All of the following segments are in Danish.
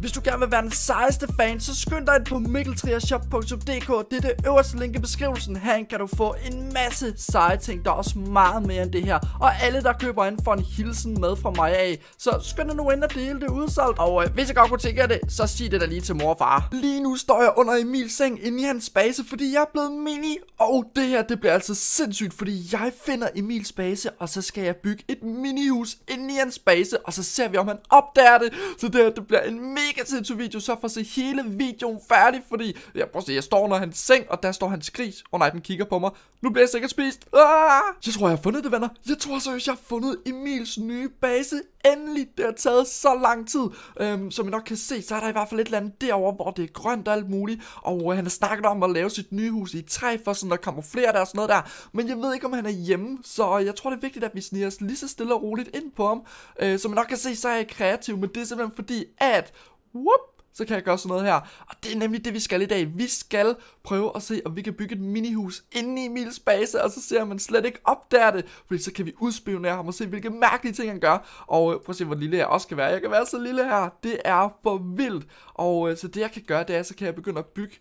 Hvis du gerne vil være den sejeste fan, så skynd dig ind på mikkeltriashop.dk. Det er det øverste link i beskrivelsen. Her kan du få en masse seje ting. Der er også meget mere end det her. Og alle, der køber ind, får en hilsen med fra mig af. Så skynd dig nu ind og dele det udsolgt. Og øh, hvis jeg godt kunne tænke det, så sig det da lige til mor og far. Lige nu står jeg under Emils seng inde i hans base, fordi jeg er blevet mini. Og det her, det bliver altså sindssygt, fordi jeg finder Emils base, og så skal jeg bygge et minihus inde i hans base. Og så ser vi, om han opdager det. Så det her, det bliver en mega mega tid til video, så for at se hele videoen færdig, fordi, jeg, prøv at se, jeg står under hans seng, og der står hans gris. Og oh, nej, den kigger på mig. Nu bliver jeg sikkert spist. Ah! Jeg tror, jeg har fundet det, venner. Jeg tror seriøst, jeg har fundet Emils nye base. Endelig, det har taget så lang tid. Øhm, som I nok kan se, så er der i hvert fald et eller andet derovre, hvor det er grønt og alt muligt. Og øh, han har snakket om at lave sit nye hus i træ, for sådan at kamuflere der og sådan noget der. Men jeg ved ikke, om han er hjemme, så øh, jeg tror, det er vigtigt, at vi sniger os lige så stille og roligt ind på ham. Øh, som I nok kan se, så er jeg kreativ, men det er simpelthen fordi, at Whoop! så kan jeg gøre sådan noget her. Og det er nemlig det, vi skal i dag. Vi skal prøve at se, om vi kan bygge et minihus inde i Emils base, og så ser man slet ikke opdager det, fordi så kan vi udspionere ham og se, hvilke mærkelige ting han gør. Og øh, prøv at se, hvor lille jeg også kan være. Jeg kan være så lille her. Det er for vildt. Og øh, så det, jeg kan gøre, det er, så kan jeg begynde at bygge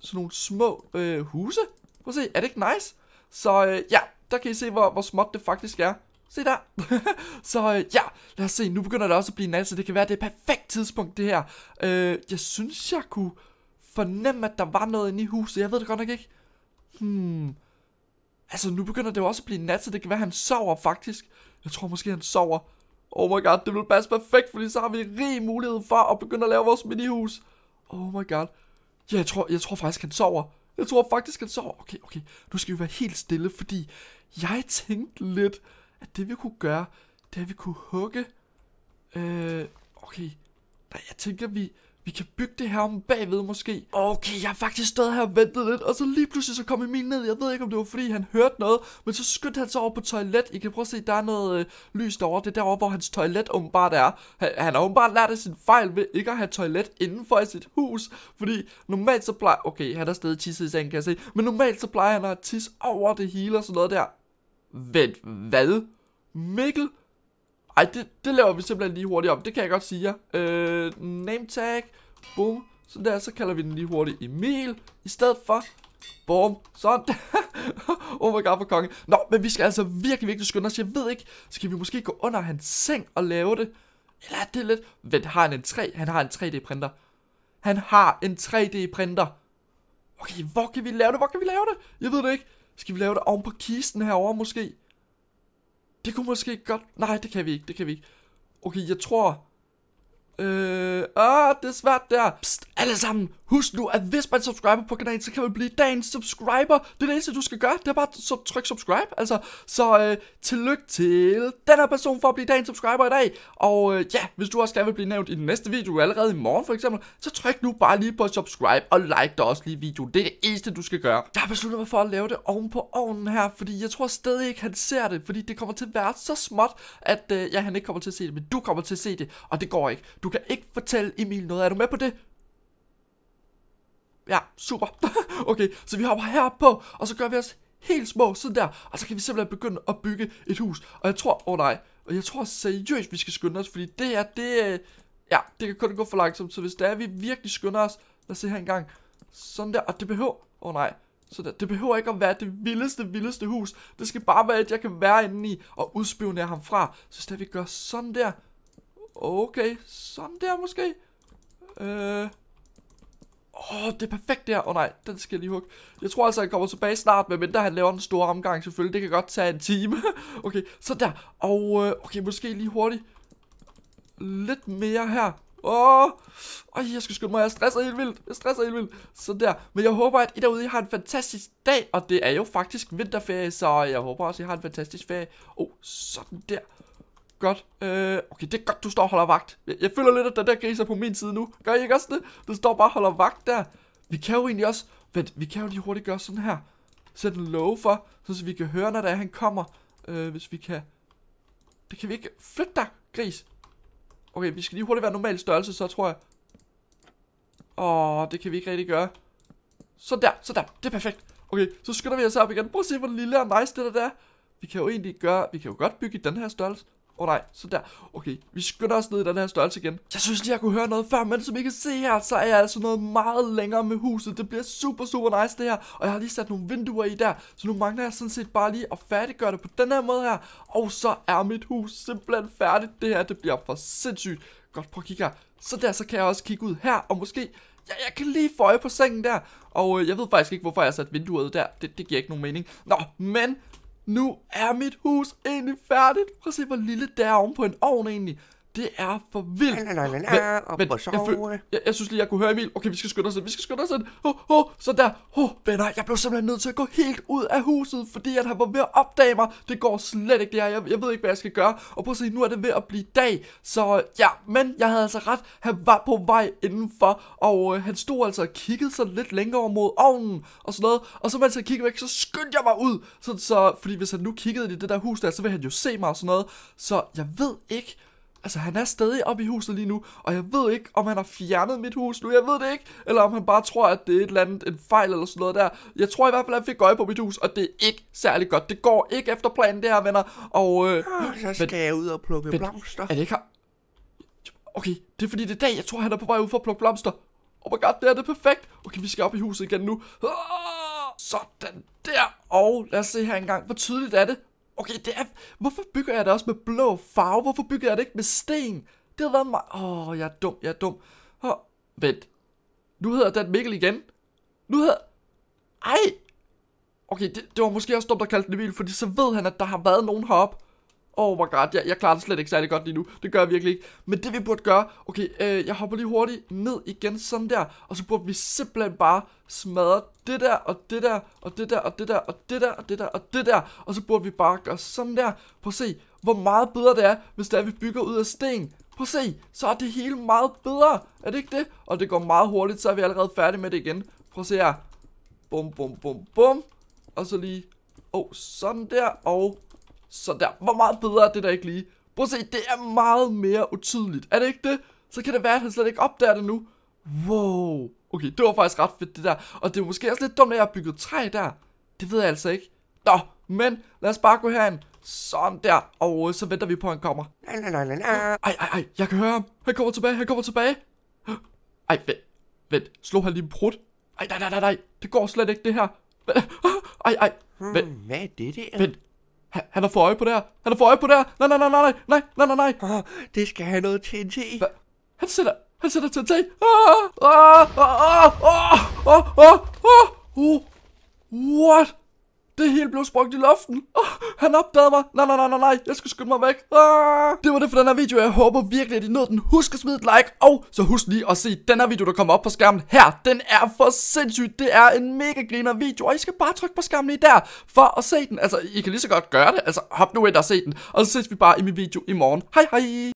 sådan nogle små øh, huse. Prøv at se, er det ikke nice? Så øh, ja, der kan I se, hvor, hvor småt det faktisk er. Se der. så øh, ja, lad os se. Nu begynder det også at blive nat, så det kan være, det er et perfekt tidspunkt, det her. Øh, jeg synes, jeg kunne fornemme, at der var noget inde i huset. Jeg ved det godt nok ikke. Hmm. Altså, nu begynder det også at blive nat, så det kan være, at han sover faktisk. Jeg tror måske, han sover. Oh my god, det vil passe perfekt, fordi så har vi rig mulighed for at begynde at lave vores minihus. Oh my god. Ja, jeg tror, jeg tror faktisk, han sover. Jeg tror faktisk, han sover. Okay, okay. Nu skal vi være helt stille, fordi jeg tænkte lidt at det vi kunne gøre, det er, at vi kunne hugge... Øh, okay. Nej, jeg tænker, vi, vi kan bygge det her om bagved måske. Okay, jeg har faktisk stået her og ventet lidt, og så lige pludselig så kom Emil ned. Jeg ved ikke, om det var, fordi han hørte noget, men så skyndte han sig over på toilet. I kan prøve at se, der er noget øh, lys derovre. Det er derovre, hvor hans toilet åbenbart er. Han, han har åbenbart lært af sin fejl ved ikke at have toilet indenfor i sit hus. Fordi normalt så plejer... Okay, han er stadig tisset i sengen, kan jeg se. Men normalt så plejer han at tisse over det hele og sådan noget der. Vent, hvad? Mikkel. Ej, det, det laver vi simpelthen lige hurtigt om. Det kan jeg godt sige jer. Øh, name tag. Boom. Så der, så kalder vi den lige hurtigt Emil. I stedet for. Boom. Sådan. oh my god, for konge. Nå, men vi skal altså virkelig, virkelig skynde os. Jeg ved ikke, skal vi måske gå under hans seng og lave det? Eller er det lidt... Vent, har han en 3? Han har en 3D-printer. Han har en 3D-printer. Okay, hvor kan vi lave det? Hvor kan vi lave det? Jeg ved det ikke. Skal vi lave det oven på kisten herover måske? det kunne måske godt... Nej, det kan vi ikke, det kan vi ikke. Okay, jeg tror... Øh, åh, det er svært der. Psst, alle sammen, husk nu, at hvis man subscriber på kanalen, så kan man blive dagens subscriber. Det er det eneste, du skal gøre, det er bare så tryk subscribe, altså. Så øh, tillykke til den her person for at blive dagens subscriber i dag. Og øh, ja, hvis du også gerne vil blive nævnt i den næste video, allerede i morgen for eksempel, så tryk nu bare lige på subscribe og like der også lige videoen. Det er det eneste, du skal gøre. Jeg har besluttet mig for at lave det oven på ovnen her, fordi jeg tror stadig ikke, han ser det, fordi det kommer til at være så småt, at øh, ja, han ikke kommer til at se det, men du kommer til at se det, og det går ikke. Du kan ikke fortælle Emil noget. Er du med på det? Ja, super. okay, så vi hopper herpå, og så gør vi os helt små, sådan der. Og så kan vi simpelthen begynde at bygge et hus. Og jeg tror, åh oh nej, og jeg tror seriøst, vi skal skynde os, fordi det her, det, øh, ja, det kan kun gå for langsomt. Så hvis det er, vi virkelig skynder os, lad os se her engang. Sådan der, og det behøver, åh oh nej, så der, det behøver ikke at være det vildeste, vildeste hus. Det skal bare være, at jeg kan være inde i og udspionere ham fra. Så hvis det, vi gør sådan der, Okay, sådan der måske. Øh... Åh, oh, det er perfekt der. Åh oh, nej, den skal jeg lige hugge. Jeg tror altså, han kommer tilbage snart, medmindre han laver en stor omgang selvfølgelig. Det kan godt tage en time. okay, så der. Og øh, okay, måske lige hurtigt. Lidt mere her. Åh, oh, oh, jeg skal skynde mig. Jeg stresser helt vildt. Jeg stresser helt vildt. Så der. Men jeg håber, at I derude I har en fantastisk dag. Og det er jo faktisk vinterferie, så jeg håber også, at I har en fantastisk ferie. Åh, oh, sådan der godt. Øh, okay, det er godt, du står og holder vagt. Jeg, jeg føler lidt, at der der griser på min side nu. Gør I ikke også det? Du står bare og holder vagt der. Vi kan jo egentlig også... Vent, vi kan jo lige hurtigt gøre sådan her. Sætte en låge for, så vi kan høre, når der er, han kommer. Øh, hvis vi kan... Det kan vi ikke... Flyt dig, gris. Okay, vi skal lige hurtigt være normal størrelse, så tror jeg. Åh, det kan vi ikke rigtig gøre. Så der, så der. Det er perfekt. Okay, så skynder vi os op igen. Prøv at se, hvor lille og nice det der er. Vi kan jo egentlig gøre... Vi kan jo godt bygge i den her størrelse. Åh oh, nej, så der. Okay, vi skynder os ned i den her størrelse igen. Jeg synes lige, jeg kunne høre noget før, men som I kan se her, så er jeg altså noget meget længere med huset. Det bliver super, super nice det her. Og jeg har lige sat nogle vinduer i der, så nu mangler jeg sådan set bare lige at færdiggøre det på den her måde her. Og så er mit hus simpelthen færdigt. Det her, det bliver for sindssygt. Godt, prøv at kigge her. Så der, så kan jeg også kigge ud her, og måske Ja, jeg kan lige få øje på sengen der. Og øh, jeg ved faktisk ikke, hvorfor jeg har sat vinduet der. Det, det giver ikke nogen mening. Nå, men nu er mit hus egentlig færdigt. Prøv at se, hvor lille det er oven på en ovn egentlig. Det er for vildt. Nej, nej, nej, la, op men, jeg, føl, jeg, jeg, synes lige, jeg kunne høre Emil. Okay, vi skal skynde os ind. Vi skal skynde os ind. Oh, oh, så der. Oh, venner, jeg blev simpelthen nødt til at gå helt ud af huset, fordi at han var ved at opdage mig. Det går slet ikke det her. Jeg, jeg ved ikke, hvad jeg skal gøre. Og prøv at se, nu er det ved at blive dag. Så ja, men jeg havde altså ret. Han var på vej indenfor, og øh, han stod altså og kiggede sig lidt længere mod ovnen og sådan noget. Og så mens han kiggede væk, så skyndte jeg mig ud. Så, så, fordi hvis han nu kiggede i det der hus der, så ville han jo se mig og sådan noget. Så jeg ved ikke, Altså, han er stadig oppe i huset lige nu, og jeg ved ikke, om han har fjernet mit hus nu. Jeg ved det ikke. Eller om han bare tror, at det er et eller andet, en fejl eller sådan noget der. Jeg tror i hvert fald, at han fik øje på mit hus, og det er ikke særlig godt. Det går ikke efter planen, det her, venner. Og, øh, ah, så skal men, jeg ud og plukke men, blomster. Er det ikke har... Okay, det er fordi, det er dag, jeg tror, han er på vej ud for at plukke blomster. Oh my god, det er det perfekt. Okay, vi skal op i huset igen nu. Ah, sådan der. Og lad os se her engang, hvor tydeligt er det. Okay, det er... Hvorfor bygger jeg det også med blå farve? Hvorfor bygger jeg det ikke med sten? Det havde været mig... Åh, oh, jeg er dum, jeg er dum. Oh, vent. Nu hedder Dan Mikkel igen. Nu hedder... Ej! Okay, det, det var måske også dumt at kalde den Emil, fordi så ved han, at der har været nogen heroppe. Oh my god, jeg, jeg klarer det slet ikke særlig godt lige nu. Det gør jeg virkelig ikke. Men det vi burde gøre, okay, øh, jeg hopper lige hurtigt ned igen, sådan der. Og så burde vi simpelthen bare smadre det der, og det der, og det der, og det der, og det der, og det der, og det der. Og så burde vi bare gøre sådan der. Prøv at se, hvor meget bedre det er, hvis det er, vi bygger ud af sten. Prøv at se, så er det hele meget bedre. Er det ikke det? Og det går meget hurtigt, så er vi allerede færdige med det igen. Prøv at se her. Bum, bum, bum, bum. Og så lige... Oh, sådan der, og så der, hvor meget bedre er det der ikke lige? Prøv at se, det er meget mere utydeligt. Er det ikke det? Så kan det være, at han slet ikke opdager det nu. Wow. Okay, det var faktisk ret fedt det der. Og det er måske også lidt dumt, at jeg har bygget træ der. Det ved jeg altså ikke. Nå, men lad os bare gå herhen. Sådan der. Og så venter vi på, at han kommer. Ej, ej, ej. Jeg kan høre ham. Han kommer tilbage. Han kommer tilbage. Ej, vent. Vent. Slå han lige en prut? Ej, nej, nej, nej, nej. Det går slet ikke, det her. Ej, ej. Hmm, vent. hvad er det der? Vent. Han har fået øje på der. Han har fået øje på der. Nej, nej, nej, nej, nej, nej, nej, nej, nej. Det skal have noget TNT. Hva? Han sætter, han sætter TNT. Ah, ah, ah, ah, ah, ah, ah, ah. ah. Uh, what? Det hele blev sprunget i luften. Oh, han opdagede mig. Nej, nej, nej, nej, nej. Jeg skal skynde mig væk. Ah. Det var det for den her video. Jeg håber virkelig, at I nåede den. Husk at smide et like. Og så husk lige at se den her video, der kommer op på skærmen her. Den er for sindssygt. Det er en mega griner video. Og I skal bare trykke på skærmen lige der. For at se den. Altså, I kan lige så godt gøre det. Altså, hop nu ind og se den. Og så ses vi bare i min video i morgen. Hej, hej.